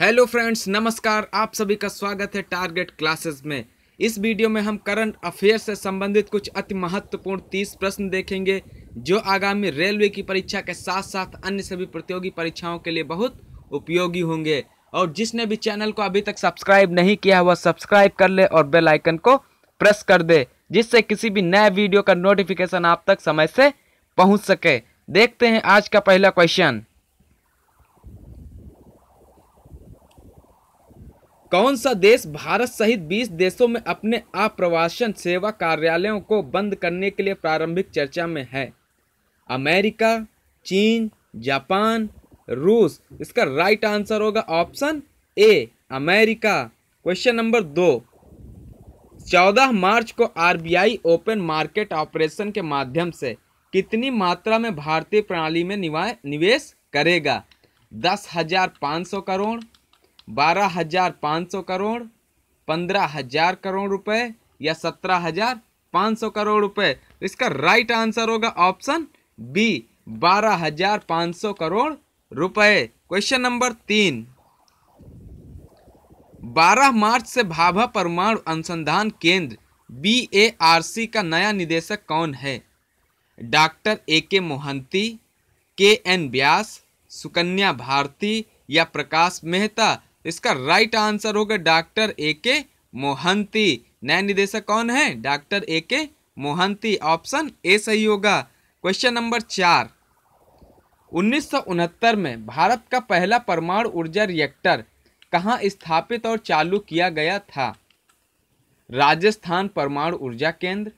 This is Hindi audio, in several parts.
हेलो फ्रेंड्स नमस्कार आप सभी का स्वागत है टारगेट क्लासेस में इस वीडियो में हम करंट अफेयर से संबंधित कुछ अति महत्वपूर्ण तीस प्रश्न देखेंगे जो आगामी रेलवे की परीक्षा के साथ साथ अन्य सभी प्रतियोगी परीक्षाओं के लिए बहुत उपयोगी होंगे और जिसने भी चैनल को अभी तक सब्सक्राइब नहीं किया वह सब्सक्राइब कर ले और बेलाइकन को प्रेस कर दे जिससे किसी भी नए वीडियो का नोटिफिकेशन आप तक समय से पहुँच सके देखते हैं आज का पहला क्वेश्चन कौन सा देश भारत सहित 20 देशों में अपने आप्रवासन सेवा कार्यालयों को बंद करने के लिए प्रारंभिक चर्चा में है अमेरिका चीन जापान रूस इसका राइट आंसर होगा option A America question number दो चौदह मार्च को आरबीआई ओपन मार्केट ऑपरेशन के माध्यम से कितनी मात्रा में भारतीय प्रणाली में निवेश करेगा दस हजार पाँच सौ करोड़ बारह हजार पाँच सौ करोड़ पंद्रह हजार करोड़ रुपए या सत्रह हजार पाँच सौ करोड़ रुपए इसका राइट आंसर होगा ऑप्शन बी बारह हजार पाँच सौ करोड़ रुपए क्वेश्चन नंबर तीन बारह मार्च से भाभा परमाणु अनुसंधान केंद्र बी ए आर सी का नया निदेशक कौन है डॉक्टर ए के मोहंती के एन व्यास सुकन्या भारती या प्रकाश मेहता इसका राइट आंसर होगा डॉक्टर ए के मोहंती नया निदेशक कौन है doctor A K Mohanty option A सही होगा क्वेश्चन नंबर चार उन्नीस में भारत का पहला परमाणु ऊर्जा रिएक्टर कहाँ स्थापित और चालू किया गया था राजस्थान परमाणु ऊर्जा केंद्र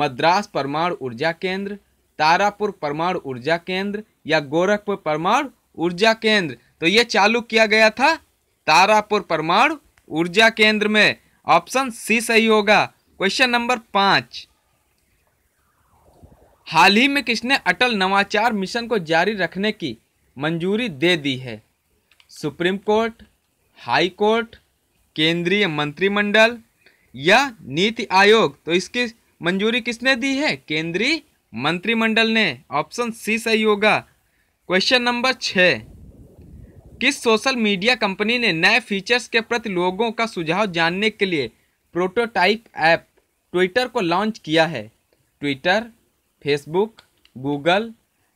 मद्रास परमाणु ऊर्जा केंद्र तारापुर परमाणु ऊर्जा केंद्र या गोरखपुर परमाणु ऊर्जा केंद्र तो ये चालू किया गया था तारापुर परमाणु ऊर्जा केंद्र में ऑप्शन सी सही होगा क्वेश्चन नंबर पाँच हाल ही में किसने अटल नवाचार मिशन को जारी रखने की मंजूरी दे दी है सुप्रीम कोर्ट हाई कोर्ट केंद्रीय मंत्रिमंडल या नीति आयोग तो इसकी मंजूरी किसने दी है केंद्रीय मंत्रिमंडल ने ऑप्शन सी सही होगा क्वेश्चन नंबर छः किस सोशल मीडिया कंपनी ने नए फीचर्स के प्रति लोगों का सुझाव जानने के लिए प्रोटोटाइप ऐप ट्विटर को लॉन्च किया है Twitter Facebook Google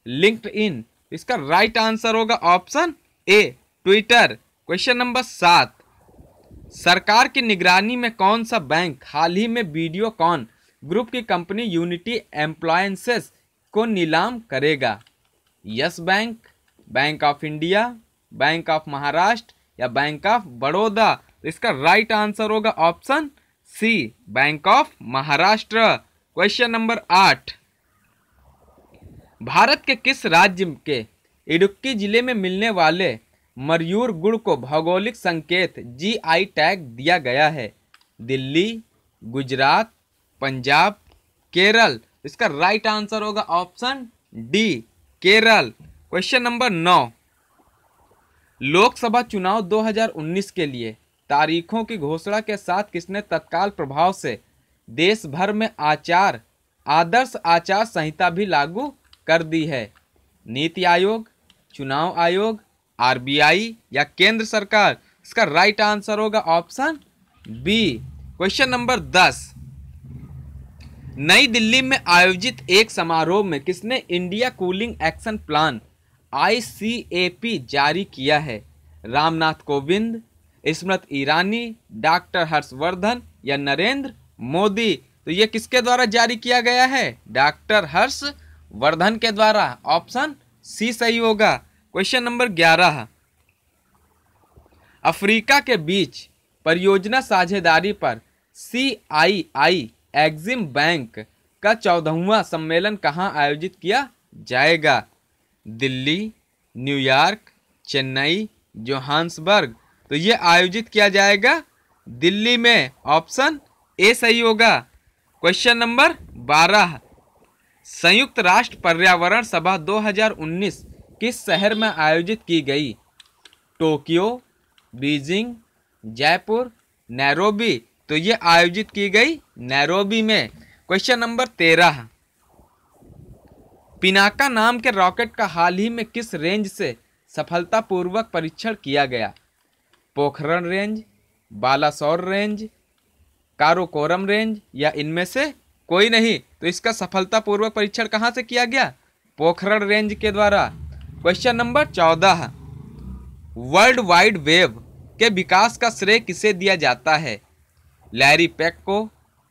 LinkedIn इसका राइट आंसर होगा option A Twitter question number सात सरकार की निगरानी में कौन सा बैंक हाल ही में वीडियो कॉन ग्रुप की कंपनी यूनिटी एम्प्लायसेस को नीलाम करेगा Yes Bank Bank of India Bank of Maharashtra या बैंक ऑफ बड़ौदा तो इसका राइट आंसर होगा option C Bank of Maharashtra question number आठ भारत के किस राज्य के इडुक्की जिले में मिलने वाले मयूर गुड़ को भौगोलिक संकेत जी आई टैग दिया गया है दिल्ली गुजरात पंजाब केरल इसका राइट आंसर होगा option D Kerala question number नौ लोकसभा चुनाव 2019 के लिए तारीखों की घोषणा के साथ किसने तत्काल प्रभाव से देश भर में आचार आदर्श आचार संहिता भी लागू कर दी है नीति आयोग चुनाव आयोग आरबीआई या केंद्र सरकार इसका राइट आंसर होगा ऑप्शन बी क्वेश्चन नंबर दस नई दिल्ली में आयोजित एक समारोह में किसने India cooling action plan ICAP जारी किया है रामनाथ कोविंद स्मृति ईरानी डॉक्टर हर्षवर्धन या नरेंद्र मोदी तो ये किसके द्वारा जारी किया गया है डॉक्टर हर्षवर्धन के द्वारा ऑप्शन सी सही होगा क्वेश्चन नंबर ग्यारह अफ्रीका के बीच परियोजना साझेदारी पर सी आई आई एग्जिम बैंक का चौदहवा सम्मेलन कहाँ आयोजित किया जाएगा दिल्ली न्यूयॉर्क चेन्नई जोहान्सबर्ग तो ये आयोजित किया जाएगा दिल्ली में ऑप्शन ए सही होगा क्वेश्चन नंबर बारह संयुक्त राष्ट्र पर्यावरण सभा 2019 किस शहर में आयोजित की गई टोक्यो बीजिंग जयपुर नैरोबी तो ये आयोजित की गई नैरोबी में क्वेश्चन नंबर तेरह पिनाका नाम के रॉकेट का हाल ही में किस रेंज से सफलतापूर्वक परीक्षण किया गया Pokhran range Balasore range Karakoram range या इनमें से कोई नहीं तो इसका सफलतापूर्वक परीक्षण कहाँ से किया गया पोखरण रेंज के द्वारा क्वेश्चन नंबर चौदह वर्ल्ड वाइड वेब के विकास का श्रेय किसे दिया जाता है लैरी पैक को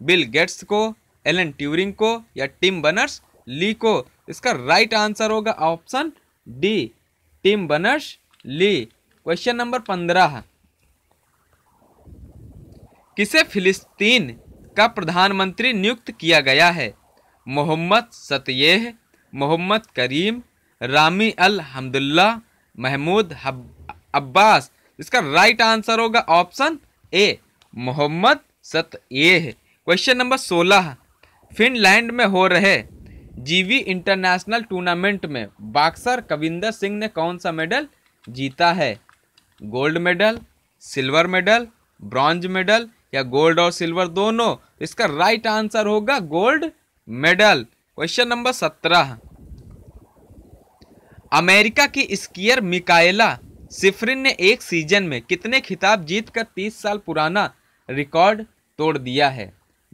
बिल गेट्स को एलन ट्यूरिंग को या टिम बनर्स ली को इसका राइट आंसर होगा option D Tim Berners Lee question number पंद्रह किसे फिलिस्तीन का प्रधानमंत्री नियुक्त किया गया है मोहम्मद सतयेह मोहम्मद करीम रामी अल हमदुल्ला महमूद अब्बास इसका राइट आंसर होगा option A Mohammad Shtayyeh question number सोलह फिनलैंड में हो रहे जीवी इंटरनेशनल टूर्नामेंट में बॉक्सर कविंदर सिंह ने कौन सा मेडल जीता है gold medal silver medal bronze medal या गोल्ड और सिल्वर दोनों इसका राइट आंसर होगा गोल्ड मेडल क्वेश्चन नंबर सत्रह अमेरिका की स्कीयर मिकाएला सिफरिन ने एक सीजन में कितने खिताब जीतकर तीस साल पुराना रिकॉर्ड तोड़ दिया है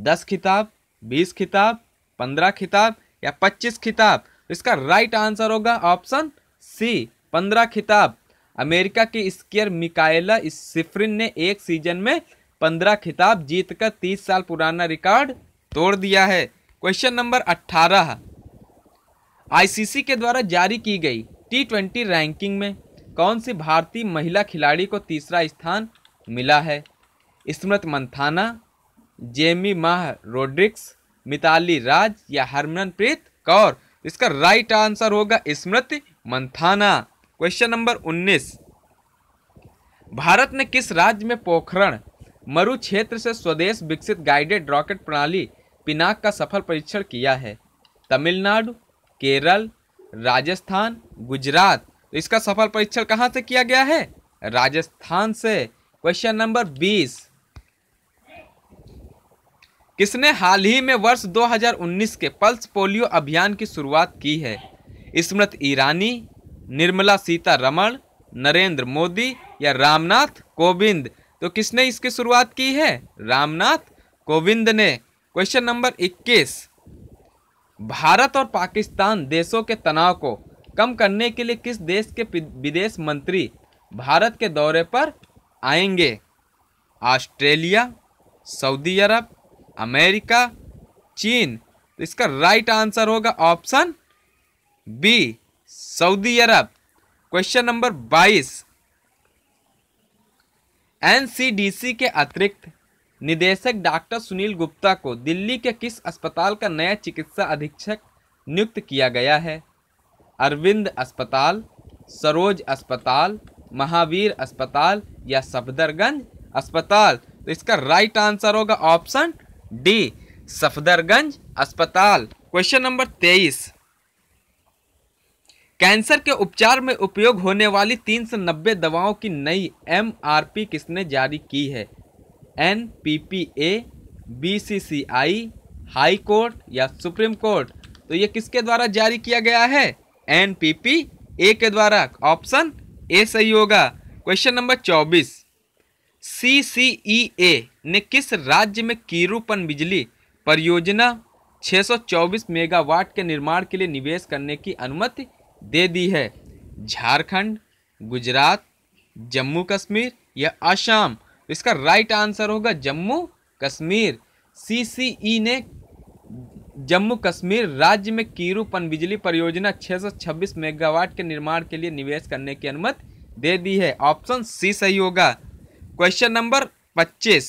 दस खिताब बीस खिताब पंद्रह खिताब या 25 खिताब तो इसका राइट आंसर होगा ऑप्शन सी 15 खिताब अमेरिका के स्कीयर मिकाइला सिफरिन ने एक सीजन में 15 खिताब जीतकर 30 साल पुराना रिकॉर्ड तोड़ दिया है क्वेश्चन नंबर 18 आईसीसी के द्वारा जारी की गई टी ट्वेंटी रैंकिंग में कौन सी भारतीय महिला खिलाड़ी को तीसरा स्थान मिला है स्मृत मंथाना जेमी माह रोड्रिक्स मिताली राज या हरमनप्रीत कौर इसका राइट आंसर होगा स्मृति मंथाना क्वेश्चन नंबर 19 भारत ने किस राज्य में पोखरण मरु क्षेत्र से स्वदेश विकसित गाइडेड रॉकेट प्रणाली पिनाक का सफल परीक्षण किया है तमिलनाडु केरल राजस्थान गुजरात तो इसका सफल परीक्षण कहाँ से किया गया है राजस्थान से क्वेश्चन नंबर बीस किसने हाल ही में वर्ष 2019 के पल्स पोलियो अभियान की शुरुआत की है स्मृति ईरानी निर्मला सीतारमण नरेंद्र मोदी या रामनाथ कोविंद तो किसने इसकी शुरुआत की है रामनाथ कोविंद ने क्वेश्चन नंबर 21 भारत और पाकिस्तान देशों के तनाव को कम करने के लिए किस देश के विदेश मंत्री भारत के दौरे पर आएंगे ऑस्ट्रेलिया सऊदी अरब अमेरिका चीन तो इसका राइट आंसर होगा ऑप्शन बी सऊदी अरब क्वेश्चन नंबर बाईस एनसीडीसी के अतिरिक्त निदेशक डॉक्टर सुनील गुप्ता को दिल्ली के किस अस्पताल का नया चिकित्सा अधीक्षक नियुक्त किया गया है अरविंद अस्पताल सरोज अस्पताल महावीर अस्पताल या सफदरगंज अस्पताल तो इसका राइट आंसर होगा ऑप्शन डी सफदरगंज अस्पताल क्वेश्चन नंबर तेईस कैंसर के उपचार में उपयोग होने वाली तीन सौ नब्बे दवाओं की नई एमआरपी किसने जारी की है N P P A B C C I high court या सुप्रीम कोर्ट तो ये किसके द्वारा जारी किया गया है एन पी पी ए के द्वारा ऑप्शन ए सही होगा क्वेश्चन नंबर चौबीस सीसीईए ने किस राज्य में कीरूपन बिजली परियोजना 624 मेगावाट के निर्माण के लिए निवेश करने की अनुमति दे दी है झारखंड गुजरात जम्मू कश्मीर या आसाम इसका राइट आंसर होगा जम्मू कश्मीर सीसीई ने जम्मू कश्मीर राज्य में कीरूपन बिजली परियोजना 626 मेगावाट के निर्माण के लिए निवेश करने की अनुमति दे दी है ऑप्शन सी सही होगा क्वेश्चन नंबर पच्चीस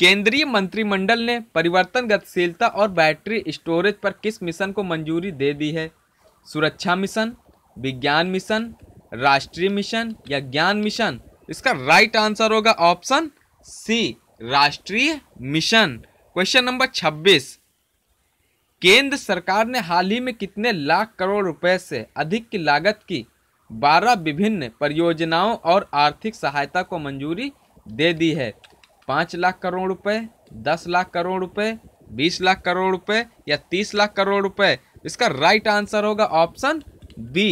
केंद्रीय मंत्रिमंडल ने परिवर्तन गतिशीलता और बैटरी स्टोरेज पर किस मिशन को मंजूरी दे दी है सुरक्षा मिशन विज्ञान मिशन राष्ट्रीय मिशन या ज्ञान मिशन इसका राइट आंसर होगा ऑप्शन सी राष्ट्रीय मिशन क्वेश्चन नंबर छब्बीस केंद्र सरकार ने हाल ही में कितने लाख करोड़ रुपए से अधिक की लागत की बारह विभिन्न परियोजनाओं और आर्थिक सहायता को मंजूरी दे दी है पाँच लाख करोड़ रुपए दस लाख करोड़ रुपए बीस लाख करोड़ रुपए या तीस लाख करोड़ रुपए इसका राइट आंसर होगा ऑप्शन बी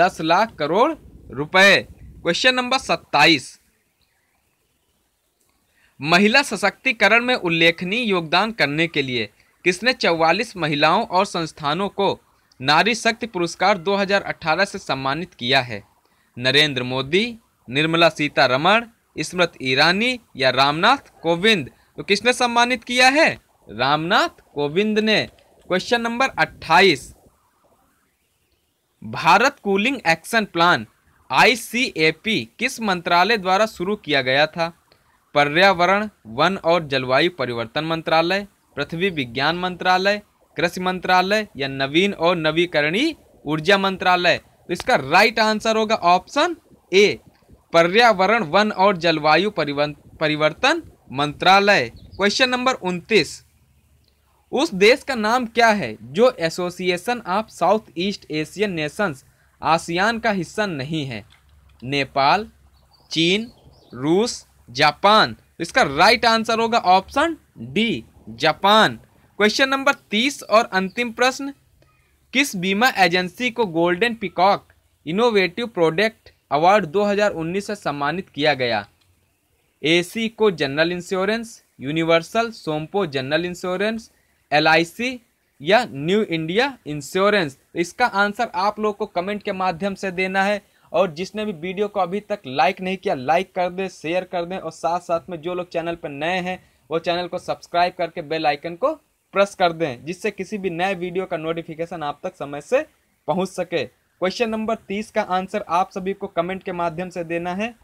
दस लाख करोड़ रुपए क्वेश्चन नंबर सत्ताईस महिला सशक्तिकरण में उल्लेखनीय योगदान करने के लिए किसने 44 महिलाओं और संस्थानों को नारी शक्ति पुरस्कार 2018 से सम्मानित किया है नरेंद्र मोदी निर्मला सीतारमण स्मृति ईरानी या रामनाथ कोविंद तो किसने सम्मानित किया है रामनाथ कोविंद ने question number 28 Bharat cooling action plan ICAP किस मंत्रालय द्वारा शुरू किया गया था पर्यावरण वन और जलवायु परिवर्तन मंत्रालय पृथ्वी विज्ञान मंत्रालय कृषि मंत्रालय या नवीन और नवीकरणीय ऊर्जा मंत्रालय तो इसका राइट आंसर होगा ऑप्शन ए पर्यावरण वन और जलवायु परिवर्तन मंत्रालय क्वेश्चन नंबर उनतीस उस देश का नाम क्या है जो Association of South East Asian Nations ASEAN का हिस्सा नहीं है नेपाल चीन रूस जापान तो इसका राइट आंसर होगा option D Japan question number तीस और अंतिम प्रश्न किस बीमा एजेंसी को Golden Peacock innovative product award 2019 से सम्मानित किया गया Acko general insurance Universal Sompo general insurance LIC या न्यू इंडिया इंश्योरेंस इसका आंसर आप लोगों को कमेंट के माध्यम से देना है और जिसने भी वीडियो को अभी तक लाइक नहीं किया लाइक कर दें शेयर कर दें और साथ साथ में जो लोग चैनल पर नए हैं वो चैनल को सब्सक्राइब करके बेल आइकन को प्रेस कर दें जिससे किसी भी नए वीडियो का नोटिफिकेशन आप तक समय से पहुंच सके क्वेश्चन नंबर तीस का आंसर आप सभी को कमेंट के माध्यम से देना है